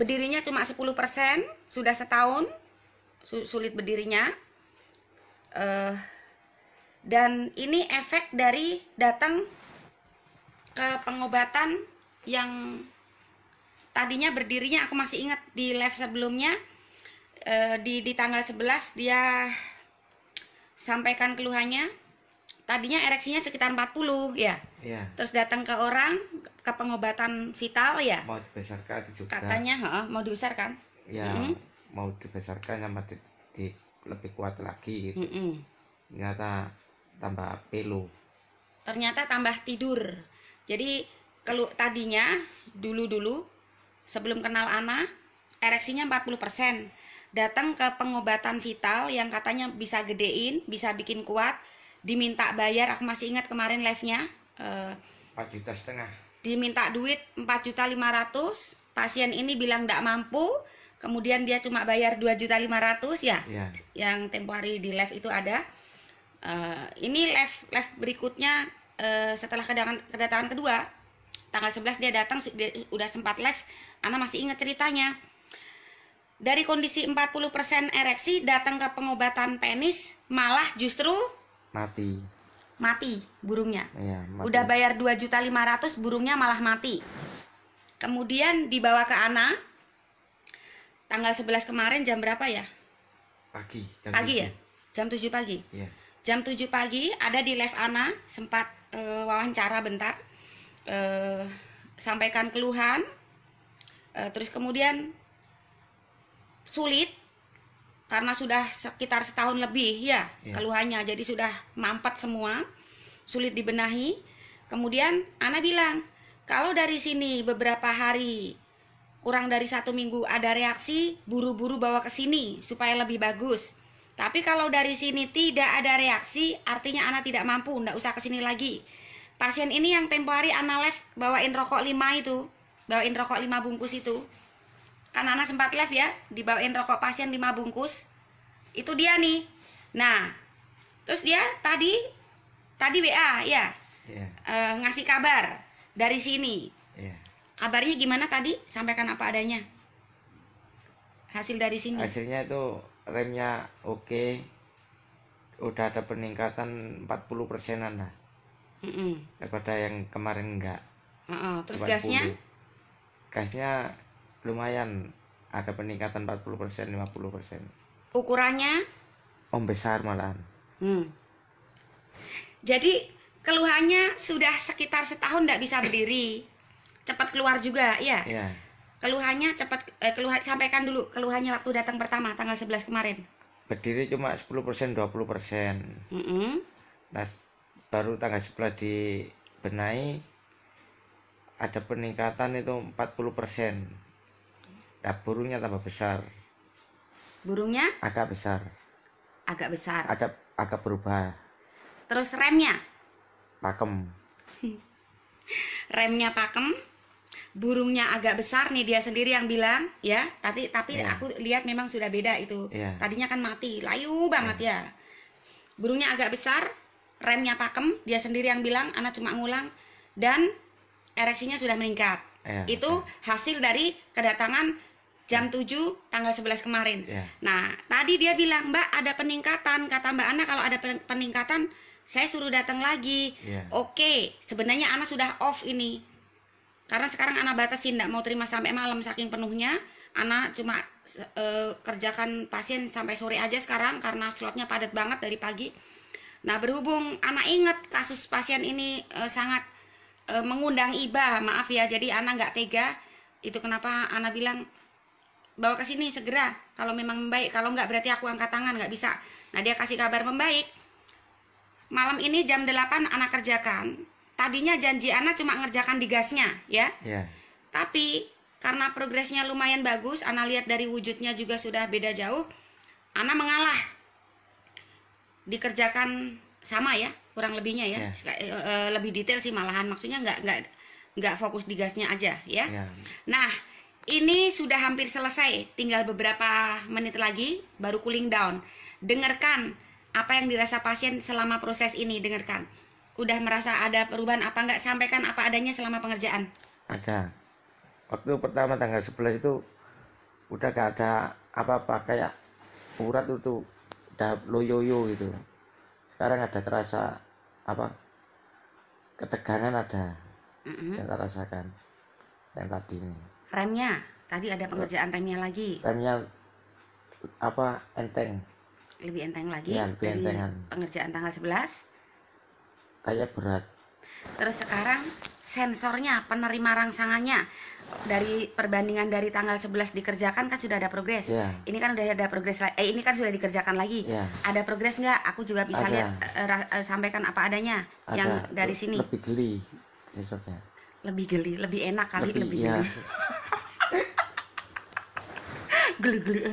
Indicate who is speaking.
Speaker 1: Berdirinya cuma 10%, sudah setahun sulit berdirinya. Uh, dan ini efek dari datang ke pengobatan yang tadinya berdirinya aku masih ingat di live sebelumnya uh, di di tanggal 11 dia sampaikan keluhannya tadinya ereksinya sekitar 40 ya. Iya. Terus datang ke orang ke pengobatan vital ya.
Speaker 2: Mau dibesarkan juga. Katanya,
Speaker 1: ha, mau dibesarkan.
Speaker 2: Ya, mm -hmm. mau dibesarkan sama di, di lebih kuat lagi gitu. Mm -hmm. Ternyata tambah pelu.
Speaker 1: Ternyata tambah tidur. Jadi kalau tadinya dulu-dulu sebelum kenal Ana ereksinya 40%. Datang ke pengobatan vital yang katanya bisa gedein, bisa bikin kuat, diminta bayar aku masih ingat kemarin live nya eh,
Speaker 2: empat uh, juta setengah
Speaker 1: diminta duit empat juta lima ratus pasien ini bilang tidak mampu kemudian dia cuma bayar dua juta lima ratus ya yeah. yang tempo hari di live itu ada uh, ini live live berikutnya uh, setelah kedatangan kedatangan kedua tanggal 11 dia datang dia udah sempat live Ana masih ingat ceritanya dari kondisi 40% ereksi datang ke pengobatan penis malah justru mati mati burungnya
Speaker 2: iya, mati. udah
Speaker 1: bayar 500 burungnya malah mati kemudian dibawa ke Ana tanggal 11 kemarin jam berapa ya
Speaker 2: pagi jam pagi
Speaker 1: 7. ya jam 7 pagi iya. jam 7 pagi ada di live Ana sempat e, wawancara bentar e, sampaikan keluhan e, terus kemudian sulit karena sudah sekitar setahun lebih ya yeah. keluhannya jadi sudah mampet semua sulit dibenahi kemudian Ana bilang kalau dari sini beberapa hari kurang dari satu minggu ada reaksi buru-buru bawa ke sini supaya lebih bagus tapi kalau dari sini tidak ada reaksi artinya Ana tidak mampu ndak usah ke sini lagi pasien ini yang tempo hari Ana left bawain rokok lima itu bawain rokok lima bungkus itu kan Nana sempat live ya dibawain rokok pasien 5 bungkus itu dia nih nah terus dia tadi tadi WA ya yeah. Iya. e, ngasih kabar dari sini yeah. kabarnya gimana tadi sampaikan apa adanya hasil dari sini
Speaker 2: hasilnya itu remnya oke okay. udah ada peningkatan 40 persenan lah mm -mm. daripada yang kemarin enggak
Speaker 1: uh -uh. terus 80. gasnya
Speaker 2: gasnya lumayan ada peningkatan 40% 50%. Ukurannya? Om besar malahan. Hmm.
Speaker 1: Jadi keluhannya sudah sekitar setahun tidak bisa berdiri, cepat keluar juga, ya? yeah. Keluhannya cepat eh, keluh sampaikan dulu keluhannya waktu datang pertama tanggal 11 kemarin.
Speaker 2: Berdiri cuma 10% 20%. Mm -hmm. Nah, baru tanggal 11 dibenahi ada peningkatan itu 40 persen nah, burungnya tambah besar burungnya agak besar
Speaker 1: agak besar ada
Speaker 2: agak berubah
Speaker 1: terus remnya pakem remnya pakem burungnya agak besar nih dia sendiri yang bilang ya tapi tapi yeah. aku lihat memang sudah beda itu yeah. tadinya kan mati layu banget yeah. ya burungnya agak besar remnya pakem dia sendiri yang bilang anak cuma ngulang dan ereksinya sudah meningkat yeah. itu iya. hasil dari kedatangan jam 7 tanggal 11 kemarin. Yeah. Nah, tadi dia bilang, "Mbak, ada peningkatan." Kata Mbak Ana kalau ada peningkatan, saya suruh datang lagi. Yeah. Oke, sebenarnya Ana sudah off ini. Karena sekarang Ana batasin tidak mau terima sampai malam saking penuhnya. Ana cuma uh, kerjakan pasien sampai sore aja sekarang karena slotnya padat banget dari pagi. Nah, berhubung Ana ingat kasus pasien ini uh, sangat uh, mengundang iba, maaf ya. Jadi Ana nggak tega. Itu kenapa Ana bilang bawa ke sini segera kalau memang membaik kalau nggak berarti aku angkat tangan nggak bisa nah dia kasih kabar membaik malam ini jam 8 anak kerjakan tadinya janji anak cuma ngerjakan di gasnya ya yeah. tapi karena progresnya lumayan bagus anak lihat dari wujudnya juga sudah beda jauh anak mengalah dikerjakan sama ya kurang lebihnya ya yeah. Ya. Eh, eh, lebih detail sih malahan maksudnya nggak nggak nggak fokus di gasnya aja ya yeah. nah ini sudah hampir selesai, tinggal beberapa menit lagi baru cooling down. Dengarkan apa yang dirasa pasien selama proses ini, dengarkan. Udah merasa ada perubahan apa enggak, sampaikan apa adanya selama pengerjaan.
Speaker 2: Ada. Waktu pertama tanggal 11 itu udah gak ada apa-apa kayak urat itu udah loyoyo gitu. Sekarang ada terasa apa? Ketegangan ada. Mm -hmm. Yang terasakan yang tadi ini
Speaker 1: remnya tadi ada iya. pengerjaan remnya lagi
Speaker 2: remnya apa enteng
Speaker 1: lebih enteng lagi ya, lebih entengan pengerjaan tanggal 11 kayak berat terus sekarang sensornya penerima rangsangannya dari perbandingan dari tanggal 11 dikerjakan kan sudah ada progres. ya. Ini kan sudah ada progres. Eh ini kan sudah dikerjakan lagi. ya. Ada progres nggak? Aku juga bisa ada. lihat eh, eh, sampaikan apa adanya ada. yang dari sini. Lebih
Speaker 2: geli sensornya.
Speaker 1: Lebih geli, lebih enak kali lebih, lebih ya. glue glue